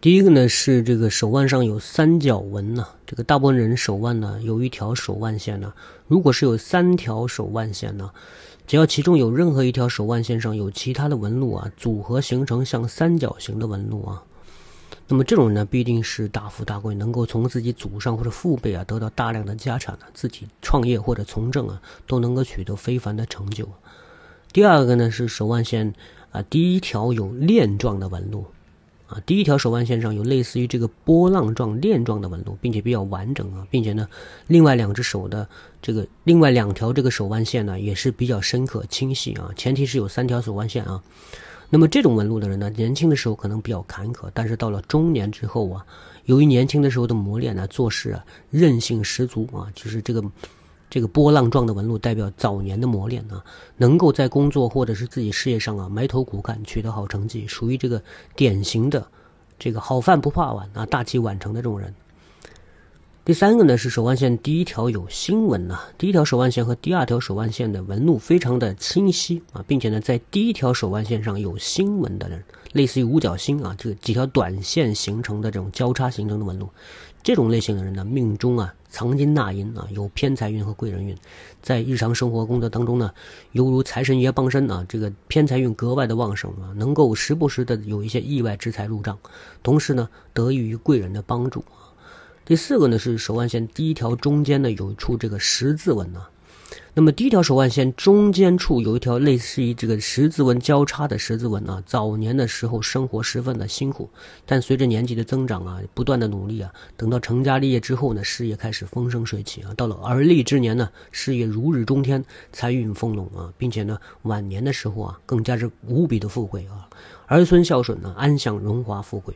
第一个呢是这个手腕上有三角纹呐，这个大部分人手腕呢有一条手腕线呢，如果是有三条手腕线呢，只要其中有任何一条手腕线上有其他的纹路啊，组合形成像三角形的纹路啊，那么这种人呢必定是大富大贵，能够从自己祖上或者父辈啊得到大量的家产，自己创业或者从政啊都能够取得非凡的成就。第二个呢是手腕线啊，第一条有链状的纹路。啊，第一条手腕线上有类似于这个波浪状链状的纹路，并且比较完整啊，并且呢，另外两只手的这个另外两条这个手腕线呢，也是比较深刻清晰啊。前提是有三条手腕线啊。那么这种纹路的人呢，年轻的时候可能比较坎坷，但是到了中年之后啊，由于年轻的时候的磨练呢，做事韧性十足啊，就是这个。这个波浪状的纹路代表早年的磨练啊，能够在工作或者是自己事业上啊埋头苦干，取得好成绩，属于这个典型的这个好饭不怕晚啊大器晚成的这种人。第三个呢是手腕线第一条有新纹呐，第一条手腕线和第二条手腕线的纹路非常的清晰啊，并且呢在第一条手腕线上有新纹的人。类似于五角星啊，这个几条短线形成的这种交叉形成的纹路，这种类型的人呢，命中啊藏金纳银啊，有偏财运和贵人运，在日常生活工作当中呢，犹如财神爷傍身啊，这个偏财运格外的旺盛啊，能够时不时的有一些意外之财入账，同时呢，得益于贵人的帮助啊。第四个呢是手腕线第一条中间呢有一处这个十字纹呢。那么第一条手腕线中间处有一条类似于这个十字纹交叉的十字纹啊，早年的时候生活十分的辛苦，但随着年纪的增长啊，不断的努力啊，等到成家立业之后呢，事业开始风生水起啊，到了而立之年呢，事业如日中天，财运丰隆啊，并且呢，晚年的时候啊，更加是无比的富贵啊，儿孙孝顺呢，安享荣华富贵。